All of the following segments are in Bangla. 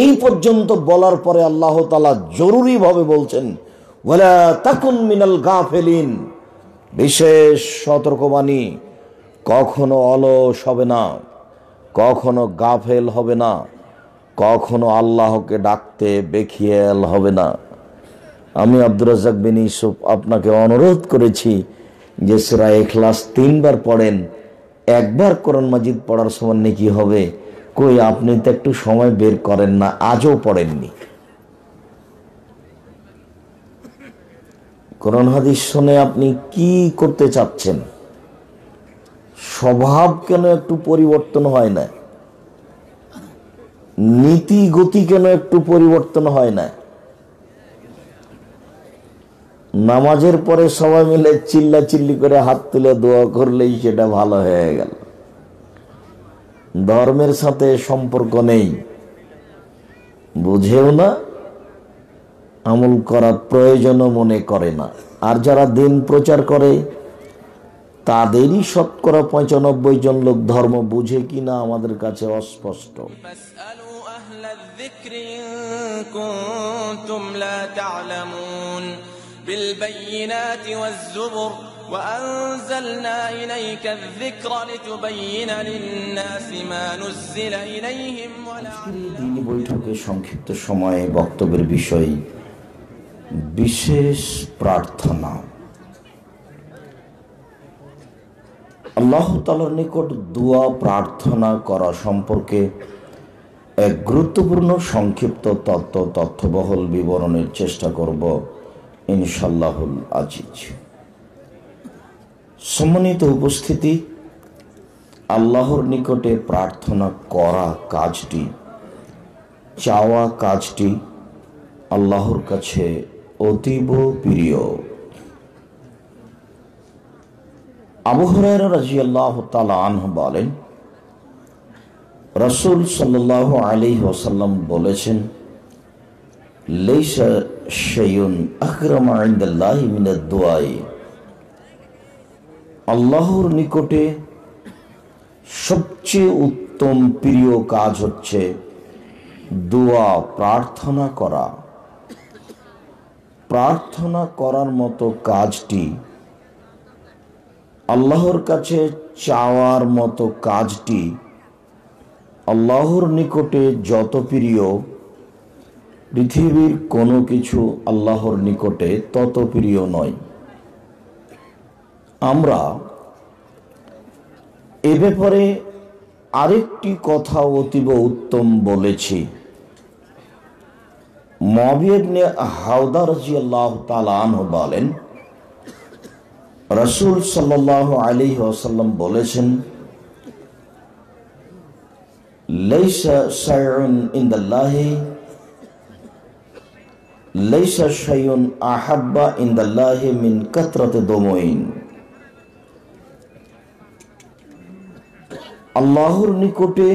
এই পর্যন্ত বলার পরে আল্লাহ তালা জরুরিভাবে বলছেন ওয়ালা তাকুন মিনাল গা ফেলিন বিশেষ সতর্কবাণী কখনো অলস হবে না কখনো গাফেল হবে না কখনো আল্লাহকে ডাকতে বেখিয়াল হবে না আমি আব্দুর রাজাক বিন ইসুফ আপনাকে অনুরোধ করেছি যে সেরা এখলাস তিনবার পড়েন একবার করন মাজিদ পড়ার সময় নাকি হবে কই আপনি তো একটু সময় বের করেন না আজও পড়েননি কোরআন হাদিস শুনে আপনি কি করতে চাচ্ছেন স্বভাব কেন একটু পরিবর্তন হয় না নীতি গতি কেন একটু পরিবর্তন হয় না নামাজের পরে সবাই মিলে চিল্লা চিল্লি করে হাত তুলে দোয়া করলেই সেটা ভালো হয়ে গেল ধর্মের সাথে সম্পর্ক নেই বুঝেও না আমল করার প্রয়োজনও মনে করে না আর যারা দিন প্রচার করে তাদেরই শতকরা পঁচানব্বই জন লোক ধর্ম বুঝে কিনা আমাদের কাছে অস্পষ্ট بالبينات والزبر وأنزلنا إليك الذكر لتبين للناس ما نزل إليهم দিনী বৈঠকের সংক্ষিপ্ত সময়ে বক্তব্যের বিষয় বিশেষ প্রার্থনা আল্লাহ তালার নিকট দোয়া প্রার্থনা করা সম্পর্কে এক গুরুত্বপূর্ণ সংক্ষিপ্ত তত্ত্ব তথ্যবহল বিবরণের চেষ্টা করব ইনশাল্লাহুল আজিজ সম্মানিত উপস্থিতি আল্লাহর নিকটে প্রার্থনা করা কাজটি চাওয়া কাজটি আল্লাহর কাছে অতীব প্রিয় আবহরায়রা রাজি আল্লাহ আনহ বলেন রসুল সাল্লাহ আলী ওসাল্লাম বলেছেন লেইসা শেয়ুন আখরম আইন্দাল্লাহ মিনাদ দোয়াই আল্লাহর নিকটে সবচেয়ে উত্তম প্রিয় কাজ হচ্ছে দোয়া প্রার্থনা করা প্রার্থনা করার মতো কাজটি আল্লাহর কাছে চাওয়ার মতো কাজটি আল্লাহর নিকটে যত প্রিয় পৃথিবীর কোনো কিছু আল্লাহর নিকটে তত প্রিয় নয় আমরা এ ব্যাপারে আরেকটি কথা অতীব উত্তম বলেছি মবিবনে হাওদা রাজি আল্লাহ তালান বলেন রসুল সাল্লাহ আলী আসাল্লাম বলেছেন লাইসা সায়ন ইন্দাল্লাহি লাইসা সায়ন আহাব্বা ইন্দাল্লাহি মিন কাতরাতে দোমইন আল্লাহর নিকটে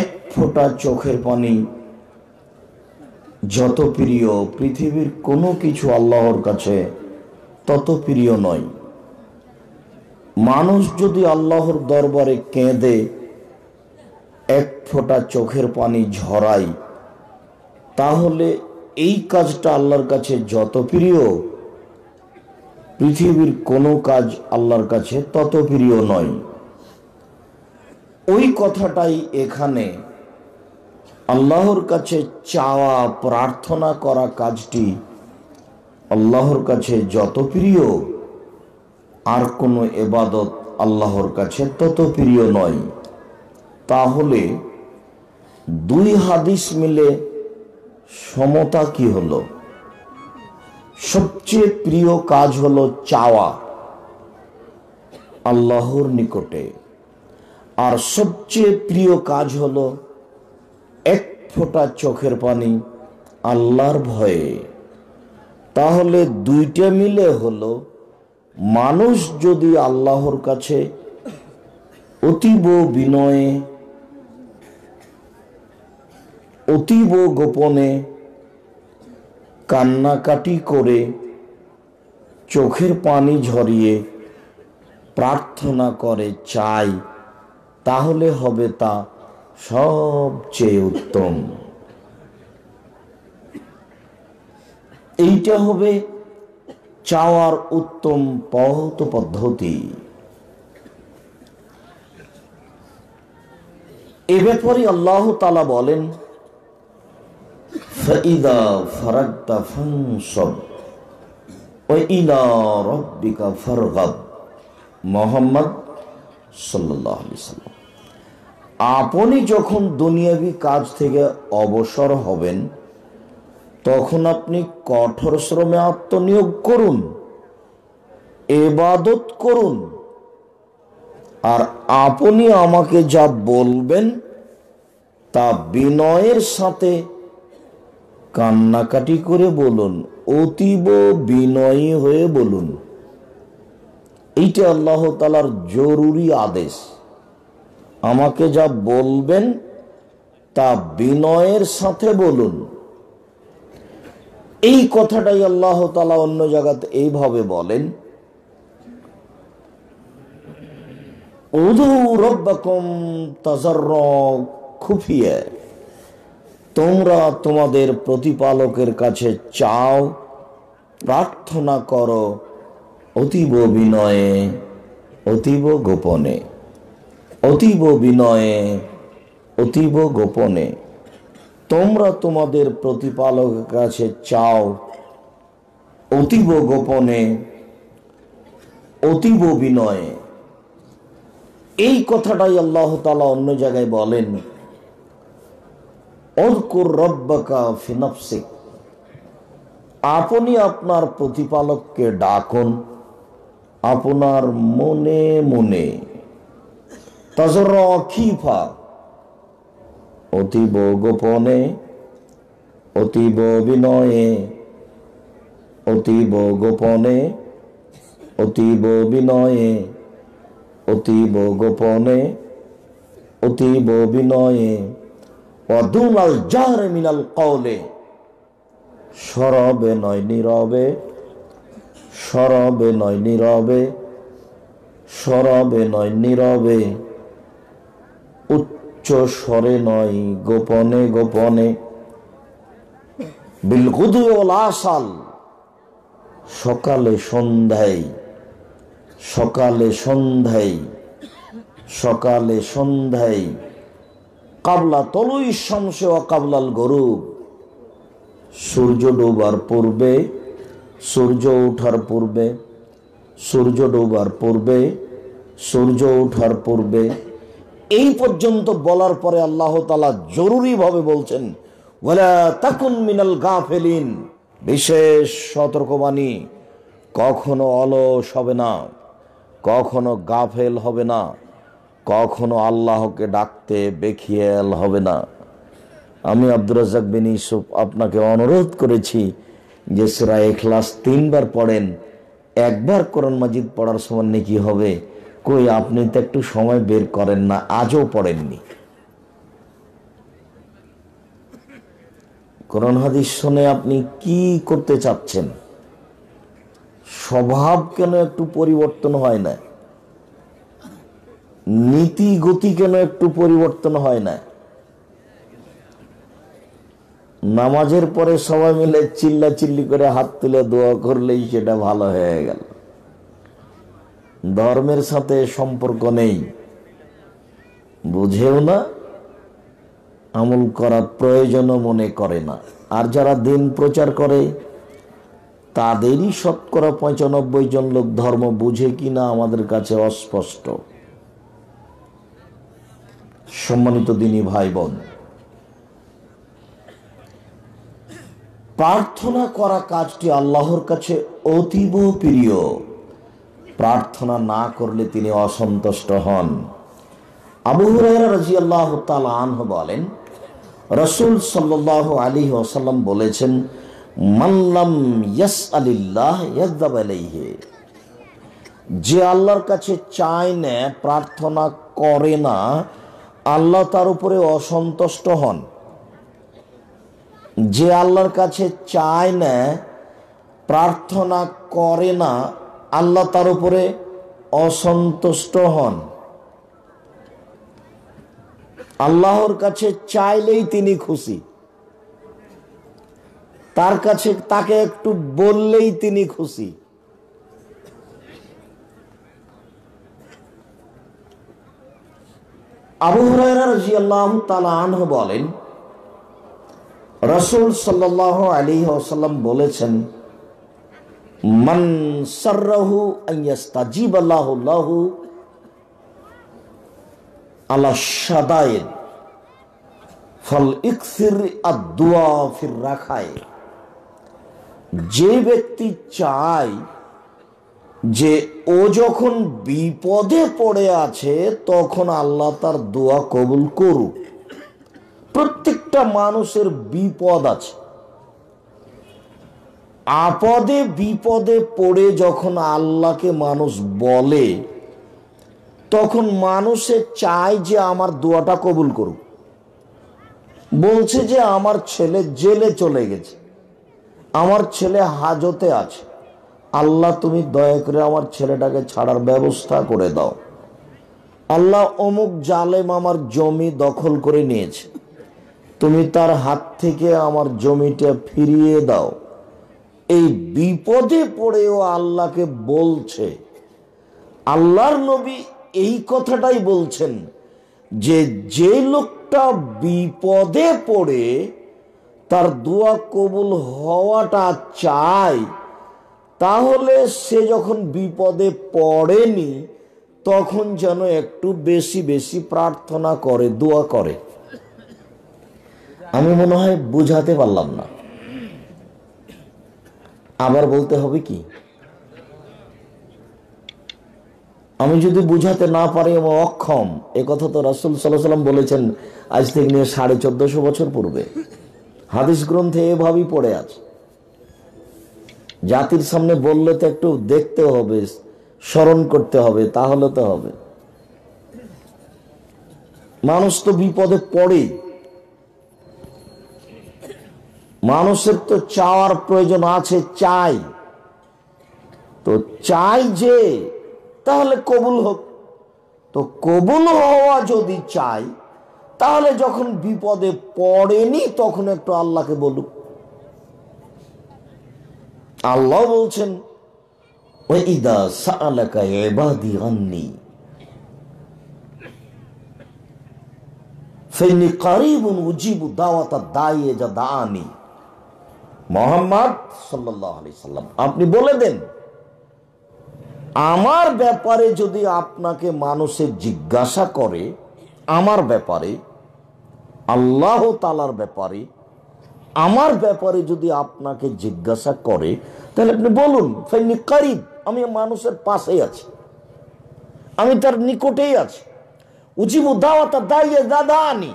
এক ফোঁটা চোখের পানি যত প্রিয় পৃথিবীর কোনো কিছু আল্লাহর কাছে তত প্রিয় নয় মানুষ যদি আল্লাহর দরবারে কেঁদে এক ফোঁটা চোখের পানি ঝরায় তাহলে এই কাজটা আল্লাহর কাছে যত প্রিয় পৃথিবীর কোনো কাজ আল্লাহর কাছে তত প্রিয় নয় ওই কথাটাই এখানে আল্লাহর কাছে চাওয়া প্রার্থনা করা কাজটি আল্লাহর কাছে যত প্রিয় আর কোনো এবাদত আল্লাহর কাছে তত প্রিয় নয় তাহলে দুই হাদিস মিলে সমতা কি হলো সবচেয়ে প্রিয় কাজ হলো চাওয়া আল্লাহর নিকটে আর সবচেয়ে প্রিয় কাজ হলো এক ফোঁটা চোখের পানি আল্লাহর ভয়ে তাহলে দুইটা মিলে হলো মানুষ যদি আল্লাহর কাছে অতীব বিনয়ে অতীব গোপনে কান্নাকাটি করে চোখের পানি ঝরিয়ে প্রার্থনা করে চাই তাহলে হবে তা সবচেয়ে উত্তম এইটা হবে চাওয়ার উত্তম পথ পদ্ধতি এ ব্যাপারে আল্লাহ বলেন মোহাম্মদ আপনি যখন দুনিয়াবি কাজ থেকে অবসর হবেন তখন আপনি কঠোর শ্রমে আত্মনিয়োগ করুন এবাদত করুন আর আপনি আমাকে যা বলবেন তা বিনয়ের সাথে কান্নাকাটি করে বলুন অতীব বিনয়ী হয়ে বলুন এইটা আল্লাহ তালার জরুরি আদেশ আমাকে যা বলবেন তা বিনয়ের সাথে বলুন এই কথাটাই আল্লাহ তালা অন্য জায়গাতে এইভাবে বলেন খুফিয়ে তোমরা তোমাদের প্রতিপালকের কাছে চাও প্রার্থনা করো অতীব বিনয়ে অতীব গোপনে অতীব বিনয়ে অতীব গোপনে তোমরা তোমাদের প্রতিপালকের কাছে চাও অতীব গোপনে অতীব বিনয়ে এই কথাটাই আল্লাহ তালা অন্য জায়গায় বলেন আপনি আপনার প্রতিপালককে ডাকুন আপনার মনে মনে তাজর অতীব গোপনে অতীব বিনয়ে অতীব গোপনে অতীব বিনয়ে অতীব গোপনে অতীব বিনয়ে অদুন আল জাহরে মিনাল কওলে সরবে নয় নীরবে সরবে নয় নীরবে সরবে নয় নীরবে উচ্চ স্বরে নয় গোপনে গোপনে বিলকুদু আসাল সকালে সন্ধ্যায় সকালে সন্ধ্যায় সকালে সন্ধ্যায় কাবলা তলুই শমসে ও কাবলাল গরুব সূর্য ডোবার পূর্বে সূর্য ওঠার পূর্বে সূর্য ডোবার পূর্বে সূর্য ওঠার পূর্বে এই পর্যন্ত বলার পরে আল্লাহ তালা জরুরিভাবে বলছেন ওয়ালা তাকুন মিনাল গা ফেলিন বিশেষ সতর্কবাণী কখনো অলস হবে না কখনো গাফেল হবে না কখনো আল্লাহকে ডাকতে বেখিয়াল হবে না আমি আব্দুর রাজাক বিন ইউসুফ আপনাকে অনুরোধ করেছি যে সেরা এখলাস তিনবার পড়েন একবার কোরআন মাজিদ পড়ার সময় নাকি হবে কই আপনি তো একটু সময় বের করেন না আজও পড়েননি কোরআন হাদিস শুনে আপনি কি করতে চাচ্ছেন স্বভাব কেন একটু পরিবর্তন হয় না নীতি গতি কেন একটু পরিবর্তন হয় না নামাজের পরে সবাই মিলে চিল্লা চিল্লি করে হাত তুলে দোয়া করলেই সেটা ভালো হয়ে গেল ধর্মের সাথে সম্পর্ক নেই বুঝেও না আমল করার প্রয়োজনও মনে করে না আর যারা দিন প্রচার করে তাদেরই শতকরা পঁচানব্বই জন লোক ধর্ম বুঝে কিনা আমাদের কাছে অস্পষ্ট সম্মানিত দিনী ভাই বোন প্রার্থনা করা কাজটি আল্লাহর কাছে অতীব প্রিয় প্রার্থনা না করলে তিনি অসন্তুষ্ট হন আবু রাজি আল্লাহ বলেন রসুল সাল্লাহ আলী ওসাল্লাম বলেছেন মাল্লাম ইয়াস আলিল্লাহ ইয়াজদাব যে আল্লাহর কাছে চায় না প্রার্থনা করে না আল্লাহ তার উপরে অসন্তুষ্ট হন যে আল্লাহর কাছে চায় না প্রার্থনা করে না আল্লাহ তার উপরে অসন্তুষ্ট হন আল্লাহর কাছে চাইলেই তিনি খুশি তার কাছে তাকে একটু বললেই তিনি খুশি আবু হরাইরা বলেন রসুল সাল্লাহ আলী বলেছেন মন সর্রাহু আইয়াস্তাজিব আল্লাহুল্লাহু আলা সাদায়েদ ফল ইকসির আদুয়া ফির যে ব্যক্তি চায় যে ও যখন বিপদে পড়ে আছে তখন আল্লাহ তার দোয়া কবুল করুক প্রত্যেকটা মানুষের বিপদ আছে আপদে বিপদে পড়ে যখন আল্লাহকে মানুষ বলে তখন মানুষে চায় যে আমার দোয়াটা কবুল করুক বলছে যে আমার ছেলে জেলে চলে গেছে আমার ছেলে হাজতে আছে আল্লাহ তুমি দয়া করে আমার ছেলেটাকে ছাড়ার ব্যবস্থা করে দাও আল্লাহ অমুক জালেম আমার জমি দখল করে নিয়েছে তুমি তার হাত থেকে আমার জমিটা ফিরিয়ে দাও এই বিপদে পড়েও আল্লাহকে বলছে আল্লাহর নবী এই কথাটাই বলছেন যে যে লোকটা বিপদে পড়ে তার দোয়া কবুল হওয়াটা চায় তাহলে সে যখন বিপদে পড়েনি তখন যেন একটু বেশি বেশি প্রার্থনা করে দোয়া করে আমি মনে হয় বুঝাতে পারলাম না আবার বলতে হবে কি আমি যদি বুঝাতে না পারি আমার অক্ষম এ কথা তো রাসুল সাল্লাহ সাল্লাম বলেছেন আজ থেকে নিয়ে সাড়ে চোদ্দশো বছর পূর্বে হাদিস গ্রন্থে এভাবেই পড়ে আছে জাতির সামনে বললে তো একটু দেখতে হবে স্মরণ করতে হবে তাহলে তো হবে মানুষ তো বিপদে পড়ে মানুষের তো চাওয়ার প্রয়োজন আছে চাই তো চাই যে তাহলে কবুল হোক তো কবুল হওয়া যদি চাই তাহলে যখন বিপদে পড়েনি তখন একটু আল্লাহকে বলুক আল্লাহ বলছেন আপনি বলে দেন আমার ব্যাপারে যদি আপনাকে মানুষের জিজ্ঞাসা করে আমার ব্যাপারে আল্লাহ তালার ব্যাপারে আমার ব্যাপারে যদি আপনাকে জিজ্ঞাসা করে তাহলে আপনি বলুন আমি মানুষের পাশেই আছি আমি তার নিকটেই আছি উজিবু দাওয়াতা দাইয়ে দাদা আনি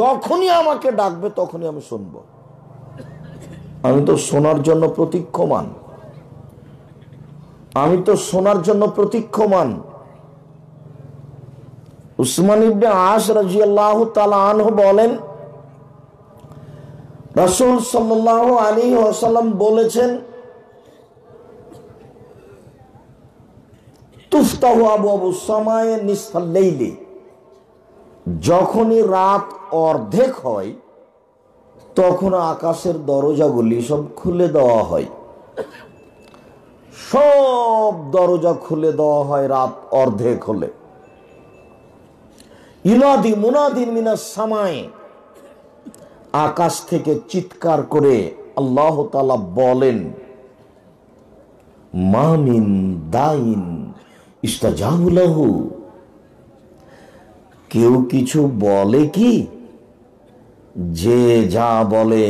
যখনই আমাকে ডাকবে তখনই আমি শুনব আমি তো শোনার জন্য প্রতীক্ষমান আমি তো শোনার জন্য প্রতীক্ষমান উসমান ইবনে আশ রাজিয়াল্লাহু তাআলা আনহু বলেন রসুল সাল্লাহ আলী ওসাল্লাম বলেছেন তুফতাহ আবু আবু সময় নিসফাল্লেইলি যখনই রাত অর্ধেক হয় তখন আকাশের দরজাগুলি সব খুলে দেওয়া হয় সব দরজা খুলে দেওয়া হয় রাত অর্ধেক হলে ইনাদি মুনাদিন মিনা সামায় আকাশ থেকে চিৎকার করে আল্লাহ তালা বলেন মামিন দাইন ইস্তাজাহুলাহু কেউ কিছু বলে কি যে যা বলে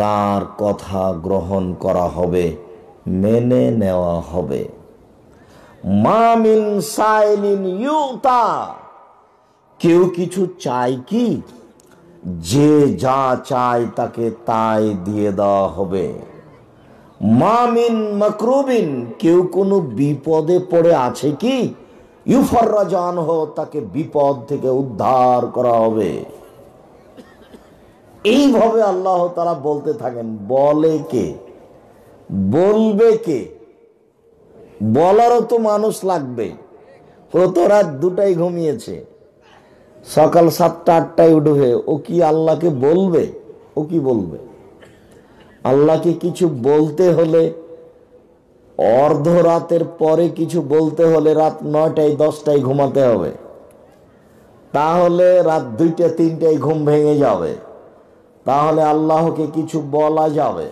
তার কথা গ্রহণ করা হবে মেনে নেওয়া হবে মামিন সাইলিন ইউতা কেউ কিছু চায় কি যে যা চায় তাকে তাই দিয়ে দেওয়া হবে মামিন মকরুবিন কেউ কোনো বিপদে পড়ে আছে কি ইউফাররা জান হো তাকে বিপদ থেকে উদ্ধার করা হবে এইভাবে আল্লাহ তারা বলতে থাকেন বলে কে বলবে কে বলারও তো মানুষ লাগবে প্রতরাত রাত দুটাই ঘুমিয়েছে সকাল সাতটা আটটায় উঠবে ও কি আল্লাহকে বলবে ও কি বলবে আল্লাহকে কিছু বলতে হলে অর্ধ রাতের পরে কিছু বলতে হলে রাত নয়টায় দশটায় ঘুমাতে হবে তাহলে রাত দুইটা তিনটায় ঘুম ভেঙে যাবে তাহলে আল্লাহকে কিছু বলা যাবে